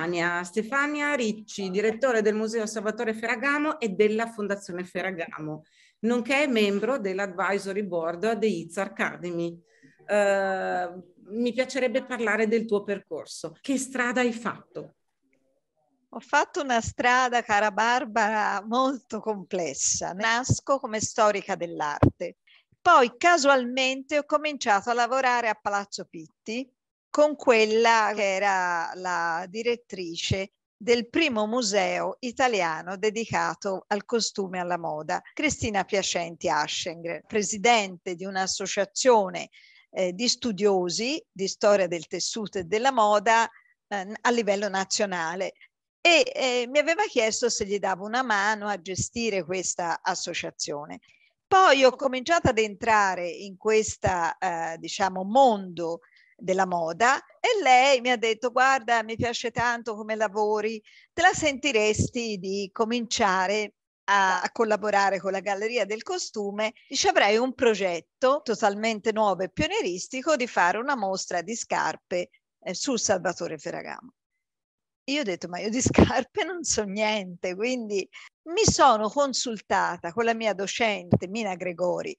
Stefania, Stefania Ricci, direttore del Museo Salvatore Ferragamo e della Fondazione Ferragamo, nonché membro dell'Advisory Board dei ITS Academy. Uh, mi piacerebbe parlare del tuo percorso. Che strada hai fatto? Ho fatto una strada, cara Barbara, molto complessa. Nasco come storica dell'arte. Poi casualmente ho cominciato a lavorare a Palazzo Pitti con quella che era la direttrice del primo museo italiano dedicato al costume e alla moda, Cristina Piacenti Aschengre, presidente di un'associazione eh, di studiosi di storia del tessuto e della moda eh, a livello nazionale. E eh, mi aveva chiesto se gli davo una mano a gestire questa associazione. Poi ho cominciato ad entrare in questo eh, diciamo, mondo della moda e lei mi ha detto guarda mi piace tanto come lavori, te la sentiresti di cominciare a, a collaborare con la Galleria del Costume? Dice avrei un progetto totalmente nuovo e pionieristico di fare una mostra di scarpe eh, su Salvatore Ferragamo. Io ho detto ma io di scarpe non so niente, quindi mi sono consultata con la mia docente Mina Gregori,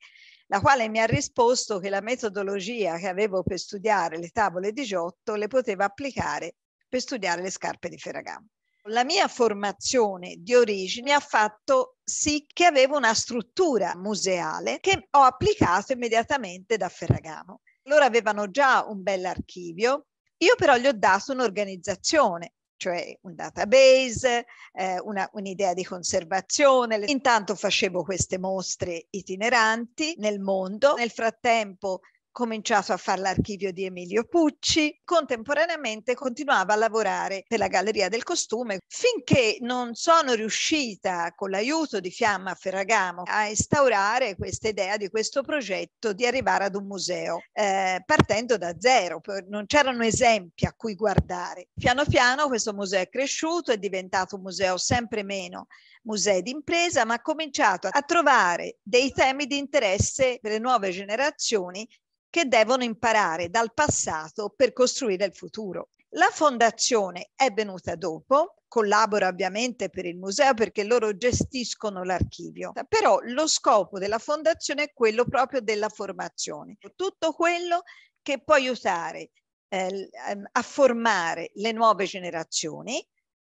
la quale mi ha risposto che la metodologia che avevo per studiare le tavole di Giotto le poteva applicare per studiare le scarpe di Ferragamo. La mia formazione di origine ha fatto sì che avevo una struttura museale che ho applicato immediatamente da Ferragamo. Loro avevano già un bell'archivio, io però gli ho dato un'organizzazione cioè un database, eh, una, un'idea di conservazione. Intanto facevo queste mostre itineranti nel mondo. Nel frattempo cominciato a fare l'archivio di Emilio Pucci, contemporaneamente continuava a lavorare per la Galleria del Costume, finché non sono riuscita con l'aiuto di Fiamma Ferragamo a instaurare questa idea di questo progetto di arrivare ad un museo, eh, partendo da zero, non c'erano esempi a cui guardare. Piano piano questo museo è cresciuto, è diventato un museo sempre meno museo d'impresa, ma ha cominciato a trovare dei temi di interesse per le nuove generazioni che devono imparare dal passato per costruire il futuro. La fondazione è venuta dopo, collabora ovviamente per il museo perché loro gestiscono l'archivio, però lo scopo della fondazione è quello proprio della formazione, tutto quello che può aiutare eh, ehm, a formare le nuove generazioni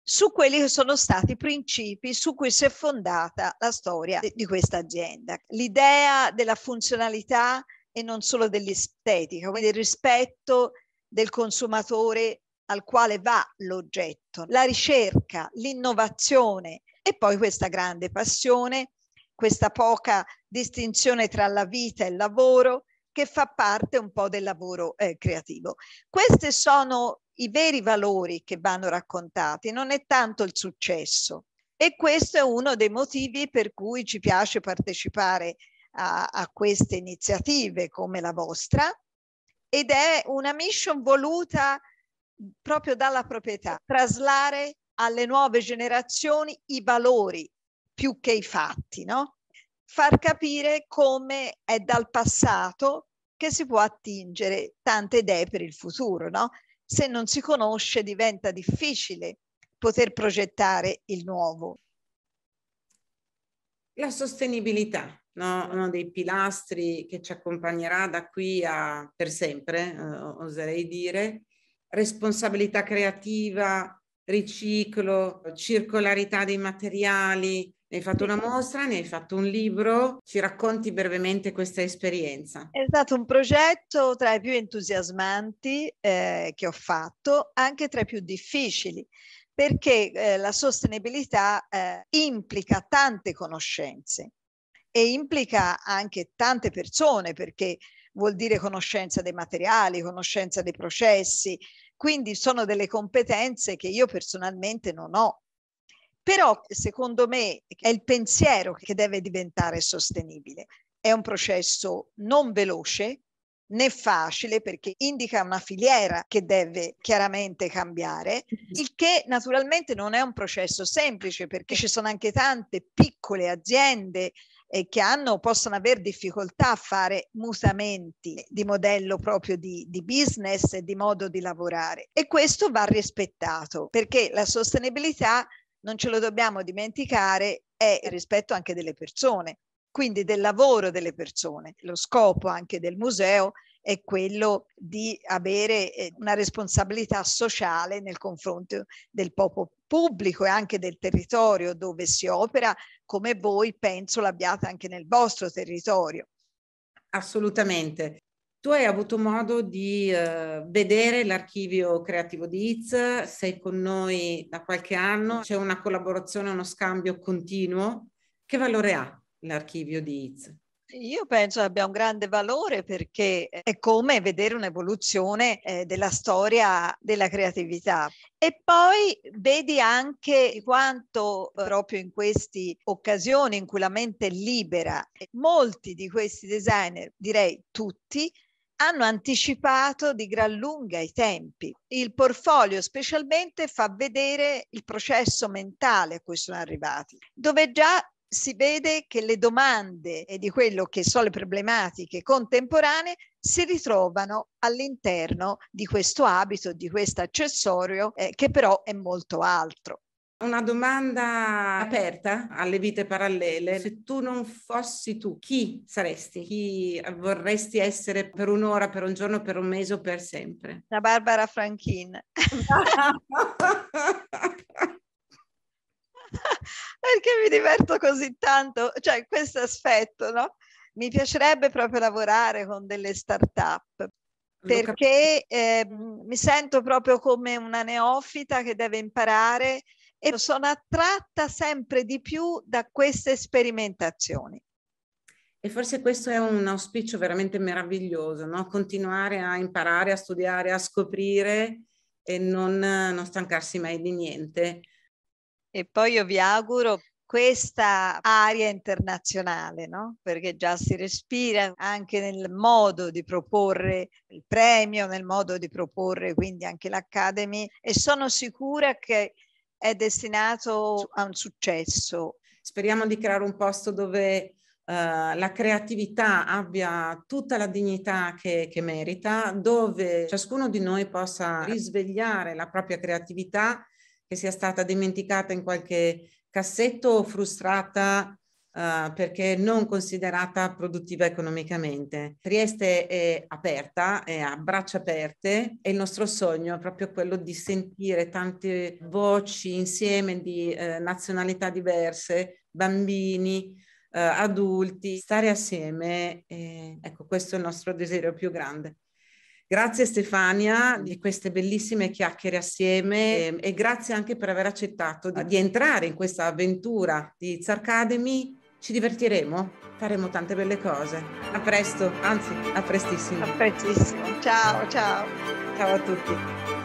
su quelli che sono stati i principi su cui si è fondata la storia di questa azienda. L'idea della funzionalità e non solo dell'estetica, quindi il rispetto del consumatore al quale va l'oggetto, la ricerca, l'innovazione e poi questa grande passione, questa poca distinzione tra la vita e il lavoro che fa parte un po' del lavoro eh, creativo. Questi sono i veri valori che vanno raccontati, non è tanto il successo. E questo è uno dei motivi per cui ci piace partecipare a, a queste iniziative come la vostra ed è una mission voluta proprio dalla proprietà, traslare alle nuove generazioni i valori più che i fatti, no? far capire come è dal passato che si può attingere tante idee per il futuro. No? Se non si conosce diventa difficile poter progettare il nuovo. La sostenibilità, no? uno dei pilastri che ci accompagnerà da qui a per sempre, eh, oserei dire, responsabilità creativa, riciclo, circolarità dei materiali. Ne hai fatto una mostra, ne hai fatto un libro, ci racconti brevemente questa esperienza. È stato un progetto tra i più entusiasmanti eh, che ho fatto, anche tra i più difficili, perché eh, la sostenibilità eh, implica tante conoscenze e implica anche tante persone perché vuol dire conoscenza dei materiali, conoscenza dei processi, quindi sono delle competenze che io personalmente non ho. Però secondo me è il pensiero che deve diventare sostenibile. È un processo non veloce, né facile perché indica una filiera che deve chiaramente cambiare, il che naturalmente non è un processo semplice perché ci sono anche tante piccole aziende eh, che hanno, possono avere difficoltà a fare mutamenti di modello proprio di, di business e di modo di lavorare. E questo va rispettato perché la sostenibilità, non ce lo dobbiamo dimenticare, è rispetto anche delle persone quindi del lavoro delle persone. Lo scopo anche del museo è quello di avere eh, una responsabilità sociale nel confronto del popolo pubblico e anche del territorio dove si opera, come voi penso l'abbiate anche nel vostro territorio. Assolutamente. Tu hai avuto modo di eh, vedere l'archivio creativo di Iz, sei con noi da qualche anno, c'è una collaborazione, uno scambio continuo. Che valore ha l'archivio di ITS? Io penso abbia un grande valore perché è come vedere un'evoluzione eh, della storia della creatività. E poi vedi anche quanto eh, proprio in queste occasioni in cui la mente è libera, molti di questi designer, direi tutti, hanno anticipato di gran lunga i tempi. Il portfolio specialmente fa vedere il processo mentale a cui sono arrivati, dove già si vede che le domande e di quello che sono le problematiche contemporanee si ritrovano all'interno di questo abito, di questo accessorio, eh, che però è molto altro. Una domanda aperta alle vite parallele. Se tu non fossi tu, chi saresti? Chi vorresti essere per un'ora, per un giorno, per un mese o per sempre? La Barbara Franchin. mi diverto così tanto, cioè questo aspetto, no? Mi piacerebbe proprio lavorare con delle start-up perché eh, mi sento proprio come una neofita che deve imparare e sono attratta sempre di più da queste sperimentazioni. E forse questo è un auspicio veramente meraviglioso, no? continuare a imparare, a studiare, a scoprire e non, non stancarsi mai di niente. E poi io vi auguro questa aria internazionale, no? perché già si respira anche nel modo di proporre il premio, nel modo di proporre quindi anche l'Academy e sono sicura che è destinato a un successo. Speriamo di creare un posto dove Uh, la creatività abbia tutta la dignità che, che, merita, dove ciascuno di noi possa risvegliare la propria creatività che sia stata dimenticata in qualche cassetto frustrata Uh, perché non considerata produttiva economicamente. Trieste è aperta, è a braccia aperte e il nostro sogno è proprio quello di sentire tante voci insieme di eh, nazionalità diverse, bambini, eh, adulti, stare assieme. Eh, ecco, questo è il nostro desiderio più grande. Grazie Stefania di queste bellissime chiacchiere assieme e, e grazie anche per aver accettato di, di entrare in questa avventura di Zar Ci divertiremo, faremo tante belle cose. A presto, anzi, a prestissimo. A prestissimo. Ciao, ciao. Ciao a tutti.